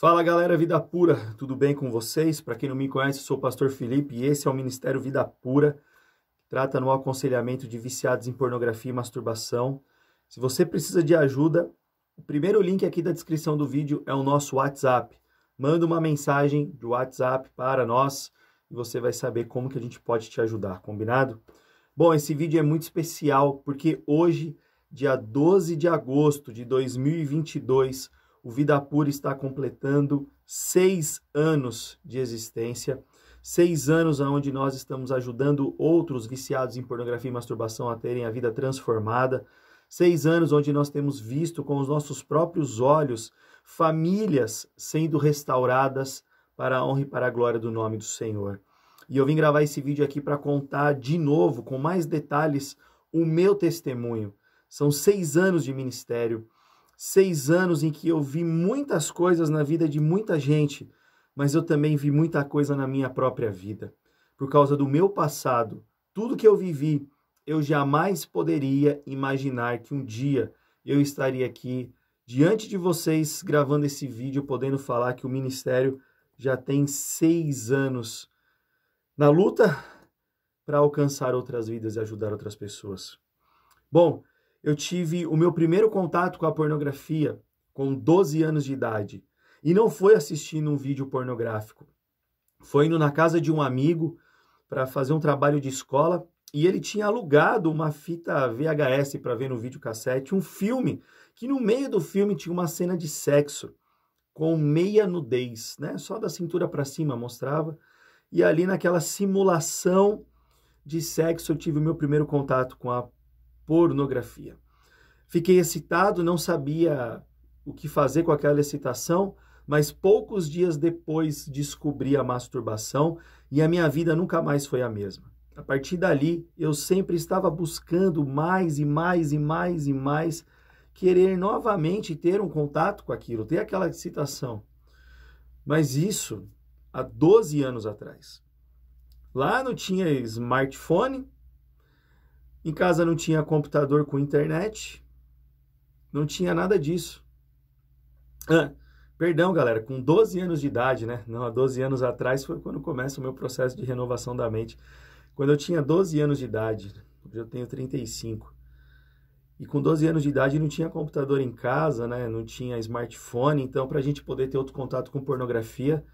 Fala galera, Vida Pura, tudo bem com vocês? Para quem não me conhece, sou o pastor Felipe e esse é o Ministério Vida Pura, que trata no aconselhamento de viciados em pornografia e masturbação. Se você precisa de ajuda, o primeiro link aqui da descrição do vídeo é o nosso WhatsApp. Manda uma mensagem de WhatsApp para nós e você vai saber como que a gente pode te ajudar, combinado? Bom, esse vídeo é muito especial porque hoje, dia 12 de agosto de 2022, o Vida Pura está completando seis anos de existência, seis anos onde nós estamos ajudando outros viciados em pornografia e masturbação a terem a vida transformada, seis anos onde nós temos visto com os nossos próprios olhos famílias sendo restauradas para a honra e para a glória do nome do Senhor. E eu vim gravar esse vídeo aqui para contar de novo, com mais detalhes, o meu testemunho. São seis anos de ministério seis anos em que eu vi muitas coisas na vida de muita gente, mas eu também vi muita coisa na minha própria vida. Por causa do meu passado, tudo que eu vivi, eu jamais poderia imaginar que um dia eu estaria aqui diante de vocês gravando esse vídeo, podendo falar que o ministério já tem seis anos na luta para alcançar outras vidas e ajudar outras pessoas. Bom, eu tive o meu primeiro contato com a pornografia com 12 anos de idade. E não foi assistindo um vídeo pornográfico. Foi indo na casa de um amigo para fazer um trabalho de escola e ele tinha alugado uma fita VHS para ver no videocassete um filme que no meio do filme tinha uma cena de sexo com meia nudez, né? Só da cintura para cima mostrava. E ali naquela simulação de sexo eu tive o meu primeiro contato com a pornografia. Fiquei excitado, não sabia o que fazer com aquela excitação, mas poucos dias depois descobri a masturbação e a minha vida nunca mais foi a mesma. A partir dali, eu sempre estava buscando mais e mais e mais e mais querer novamente ter um contato com aquilo, ter aquela excitação. Mas isso há 12 anos atrás. Lá não tinha smartphone, em casa não tinha computador com internet, não tinha nada disso. Ah, perdão, galera, com 12 anos de idade, né? Não, há 12 anos atrás foi quando começa o meu processo de renovação da mente. Quando eu tinha 12 anos de idade, hoje eu tenho 35. E com 12 anos de idade não tinha computador em casa, né? Não tinha smartphone, então para a gente poder ter outro contato com pornografia,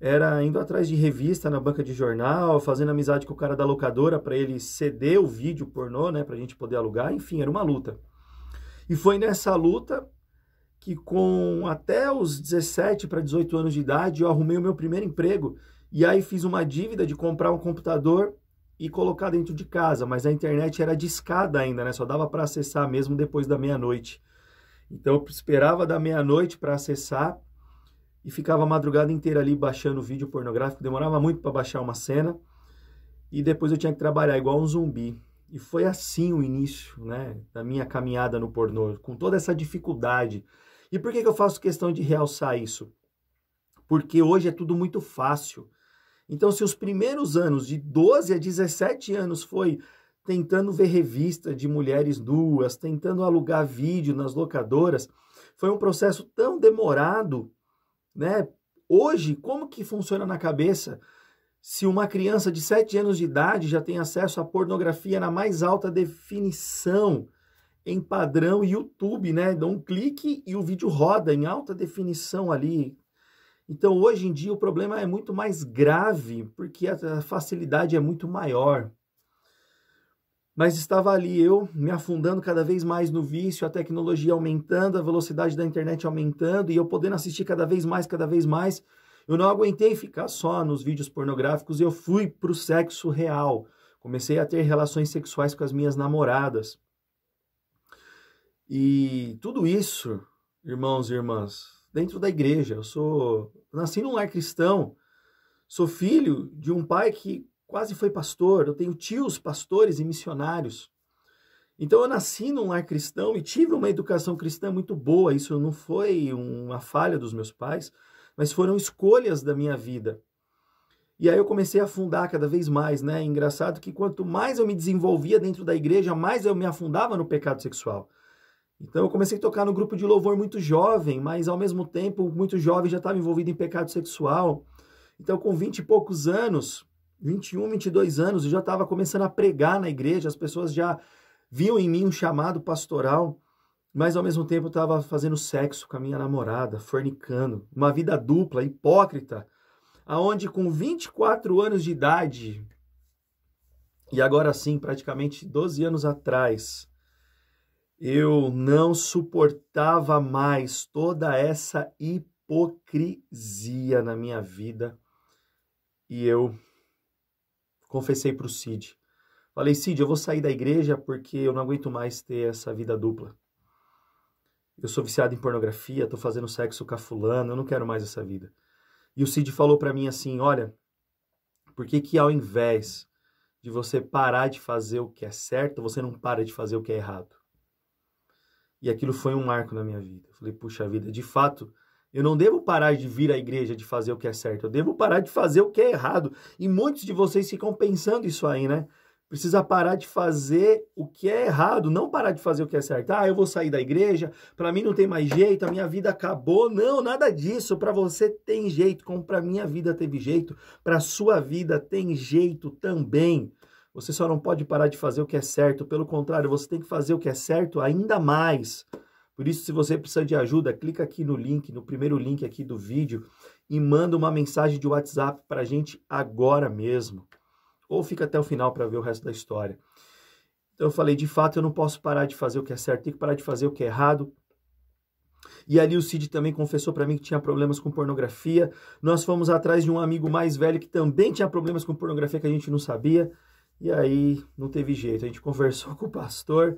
era indo atrás de revista na banca de jornal, fazendo amizade com o cara da locadora para ele ceder o vídeo pornô, né, para a gente poder alugar. Enfim, era uma luta. E foi nessa luta que, com até os 17 para 18 anos de idade, eu arrumei o meu primeiro emprego. E aí fiz uma dívida de comprar um computador e colocar dentro de casa, mas a internet era discada ainda, né? Só dava para acessar mesmo depois da meia-noite. Então eu esperava da meia-noite para acessar e ficava a madrugada inteira ali baixando vídeo pornográfico. Demorava muito para baixar uma cena e depois eu tinha que trabalhar igual um zumbi. E foi assim o início né, da minha caminhada no pornô, com toda essa dificuldade. E por que, que eu faço questão de realçar isso? Porque hoje é tudo muito fácil. Então, se os primeiros anos, de 12 a 17 anos, foi tentando ver revista de mulheres nuas, tentando alugar vídeo nas locadoras, foi um processo tão demorado né? Hoje, como que funciona na cabeça se uma criança de 7 anos de idade já tem acesso à pornografia na mais alta definição, em padrão YouTube, né? Dá um clique e o vídeo roda em alta definição ali. Então, hoje em dia, o problema é muito mais grave, porque a facilidade é muito maior mas estava ali eu me afundando cada vez mais no vício, a tecnologia aumentando, a velocidade da internet aumentando e eu podendo assistir cada vez mais, cada vez mais. Eu não aguentei ficar só nos vídeos pornográficos e eu fui para o sexo real. Comecei a ter relações sexuais com as minhas namoradas. E tudo isso, irmãos e irmãs, dentro da igreja. Eu sou nasci num lar cristão, sou filho de um pai que quase foi pastor, eu tenho tios pastores e missionários. Então eu nasci num lar cristão e tive uma educação cristã muito boa. Isso não foi uma falha dos meus pais, mas foram escolhas da minha vida. E aí eu comecei a afundar cada vez mais, né? Engraçado que quanto mais eu me desenvolvia dentro da igreja, mais eu me afundava no pecado sexual. Então eu comecei a tocar no grupo de louvor muito jovem, mas ao mesmo tempo muito jovem já estava envolvido em pecado sexual. Então com vinte e poucos anos, 21, 22 anos e já estava começando a pregar na igreja, as pessoas já viam em mim um chamado pastoral, mas ao mesmo tempo estava fazendo sexo com a minha namorada, fornicando, uma vida dupla, hipócrita, aonde com 24 anos de idade, e agora sim, praticamente 12 anos atrás, eu não suportava mais toda essa hipocrisia na minha vida e eu confessei para o Cid. Falei, Cid, eu vou sair da igreja porque eu não aguento mais ter essa vida dupla. Eu sou viciado em pornografia, estou fazendo sexo com a fulana, eu não quero mais essa vida. E o Cid falou para mim assim, olha, por que que ao invés de você parar de fazer o que é certo, você não para de fazer o que é errado? E aquilo foi um marco na minha vida. falei, puxa vida, de fato, eu não devo parar de vir à igreja de fazer o que é certo. Eu devo parar de fazer o que é errado. E muitos de vocês ficam pensando isso aí, né? Precisa parar de fazer o que é errado, não parar de fazer o que é certo. Ah, eu vou sair da igreja, para mim não tem mais jeito, a minha vida acabou. Não, nada disso. Para você tem jeito, como para minha vida teve jeito, para sua vida tem jeito também. Você só não pode parar de fazer o que é certo, pelo contrário, você tem que fazer o que é certo ainda mais. Por isso, se você precisa de ajuda, clica aqui no link, no primeiro link aqui do vídeo e manda uma mensagem de WhatsApp para a gente agora mesmo. Ou fica até o final para ver o resto da história. Então eu falei, de fato, eu não posso parar de fazer o que é certo, tenho que parar de fazer o que é errado. E ali o Cid também confessou para mim que tinha problemas com pornografia. Nós fomos atrás de um amigo mais velho que também tinha problemas com pornografia que a gente não sabia. E aí não teve jeito. A gente conversou com o pastor,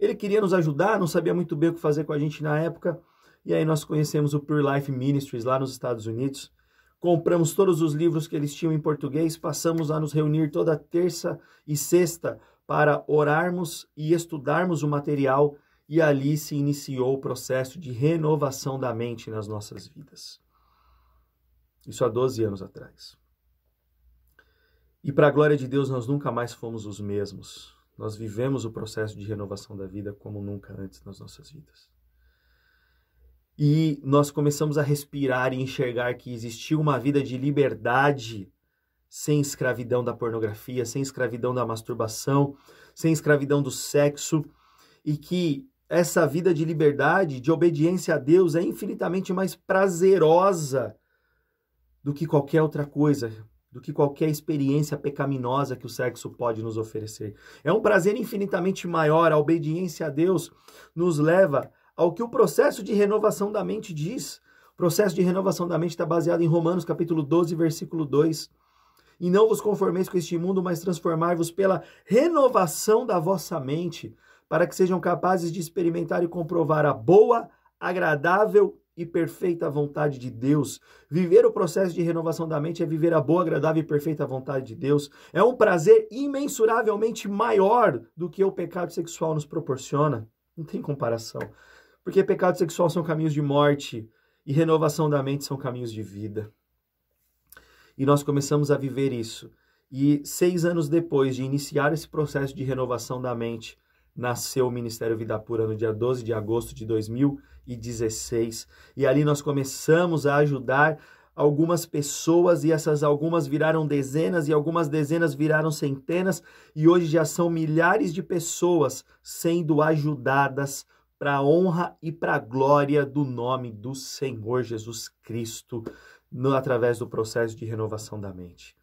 ele queria nos ajudar, não sabia muito bem o que fazer com a gente na época. E aí nós conhecemos o Pure Life Ministries lá nos Estados Unidos. Compramos todos os livros que eles tinham em português, passamos a nos reunir toda terça e sexta para orarmos e estudarmos o material, e ali se iniciou o processo de renovação da mente nas nossas vidas. Isso há 12 anos atrás. E para a glória de Deus, nós nunca mais fomos os mesmos. Nós vivemos o processo de renovação da vida como nunca antes nas nossas vidas. E nós começamos a respirar e enxergar que existiu uma vida de liberdade sem escravidão da pornografia, sem escravidão da masturbação, sem escravidão do sexo, e que essa vida de liberdade, de obediência a Deus é infinitamente mais prazerosa do que qualquer outra coisa do que qualquer experiência pecaminosa que o sexo pode nos oferecer. É um prazer infinitamente maior. A obediência a Deus nos leva ao que o processo de renovação da mente diz. O processo de renovação da mente está baseado em Romanos capítulo 12, versículo 2. E não vos conformeis com este mundo, mas transformai-vos pela renovação da vossa mente, para que sejam capazes de experimentar e comprovar a boa, agradável e perfeita vontade de Deus. Viver o processo de renovação da mente é viver a boa, agradável e perfeita vontade de Deus. É um prazer imensuravelmente maior do que o pecado sexual nos proporciona. Não tem comparação. Porque pecado sexual são caminhos de morte e renovação da mente são caminhos de vida. E nós começamos a viver isso. E seis anos depois de iniciar esse processo de renovação da mente, nasceu o Ministério Vida Pura no dia 12 de agosto de 2016. E ali nós começamos a ajudar algumas pessoas e essas algumas viraram dezenas e algumas dezenas viraram centenas e hoje já são milhares de pessoas sendo ajudadas para a honra e para a glória do nome do Senhor Jesus Cristo no, através do processo de renovação da mente.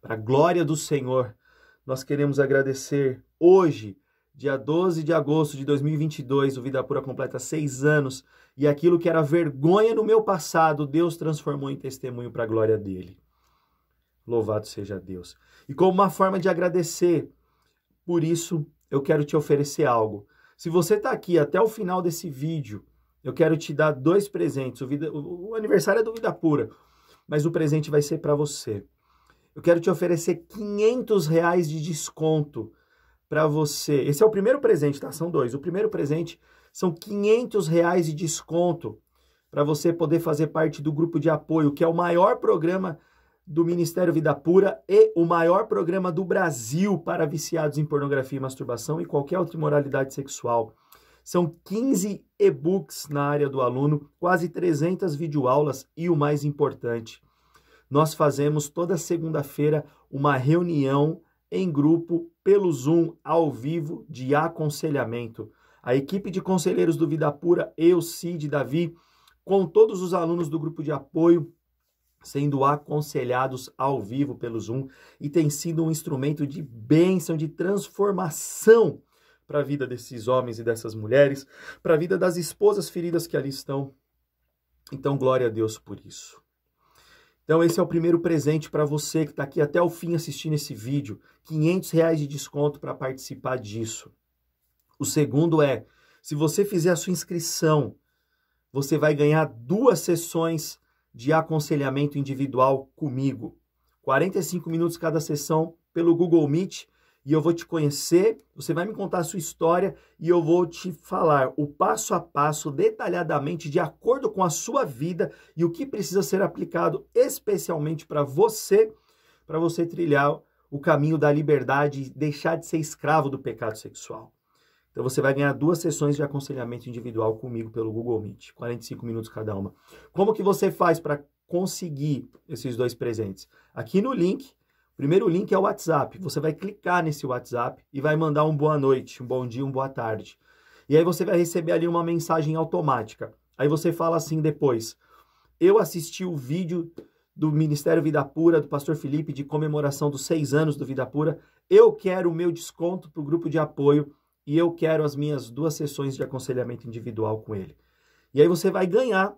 Para a glória do Senhor, nós queremos agradecer hoje Dia 12 de agosto de 2022, o Vida Pura completa seis anos e aquilo que era vergonha no meu passado, Deus transformou em testemunho para a glória dele. Louvado seja Deus. E como uma forma de agradecer, por isso eu quero te oferecer algo. Se você está aqui até o final desse vídeo, eu quero te dar dois presentes. O, vida, o, aniversário é do Vida Pura, mas o presente vai ser para você. Eu quero te oferecer 500 reais de desconto para você. Esse é o primeiro presente, tá? São dois. O primeiro presente são 500 reais de desconto para você poder fazer parte do grupo de apoio, que é o maior programa do Ministério Vida Pura e o maior programa do Brasil para viciados em pornografia e masturbação e qualquer outra imoralidade sexual. São 15 e-books na área do aluno, quase 300 videoaulas e o mais importante, nós fazemos toda segunda-feira uma reunião em grupo pelo Zoom ao vivo de aconselhamento. A equipe de conselheiros do Vida Pura, eu, Cid, Davi, com todos os alunos do grupo de apoio sendo aconselhados ao vivo pelo Zoom e tem sido um instrumento de bênção, de transformação para a vida desses homens e dessas mulheres, para a vida das esposas feridas que ali estão. Então, glória a Deus por isso. Então esse é o primeiro presente para você que está aqui até o fim assistindo esse vídeo. 500 reais de desconto para participar disso. O segundo é, se você fizer a sua inscrição, você vai ganhar duas sessões de aconselhamento individual comigo. 45 minutos cada sessão pelo Google Meet e eu vou te conhecer, você vai me contar a sua história e eu vou te falar o passo a passo, detalhadamente, de acordo com a sua vida e o que precisa ser aplicado especialmente para você, para você trilhar o caminho da liberdade e deixar de ser escravo do pecado sexual. Então você vai ganhar duas sessões de aconselhamento individual comigo pelo Google Meet, 45 minutos cada uma. Como que você faz para conseguir esses dois presentes? Aqui no link Primeiro link é o WhatsApp. Você vai clicar nesse WhatsApp e vai mandar um boa noite, um bom dia, um boa tarde. E aí você vai receber ali uma mensagem automática. Aí você fala assim depois: Eu assisti o vídeo do Ministério Vida Pura, do Pastor Felipe, de comemoração dos seis anos do Vida Pura. Eu quero o meu desconto para o grupo de apoio e eu quero as minhas duas sessões de aconselhamento individual com ele. E aí você vai ganhar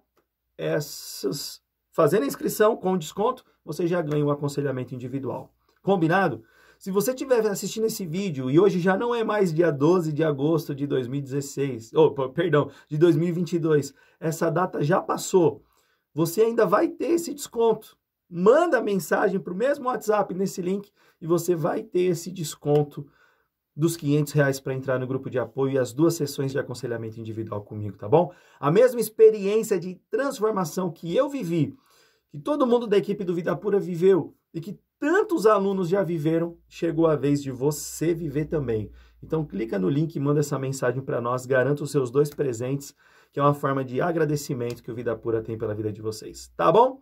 essas. fazendo a inscrição com desconto você já ganha um aconselhamento individual. Combinado? Se você estiver assistindo esse vídeo e hoje já não é mais dia 12 de agosto de 2016, ou perdão, de 2022, essa data já passou, você ainda vai ter esse desconto. Manda mensagem para o mesmo WhatsApp nesse link e você vai ter esse desconto dos 500 reais para entrar no grupo de apoio e as duas sessões de aconselhamento individual comigo, tá bom? A mesma experiência de transformação que eu vivi que todo mundo da equipe do Vida Pura viveu e que tantos alunos já viveram, chegou a vez de você viver também. Então clica no link e manda essa mensagem para nós, garanta os seus dois presentes, que é uma forma de agradecimento que o Vida Pura tem pela vida de vocês, tá bom?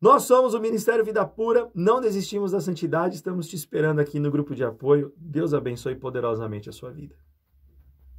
Nós somos o Ministério Vida Pura, não desistimos da santidade, estamos te esperando aqui no grupo de apoio. Deus abençoe poderosamente a sua vida.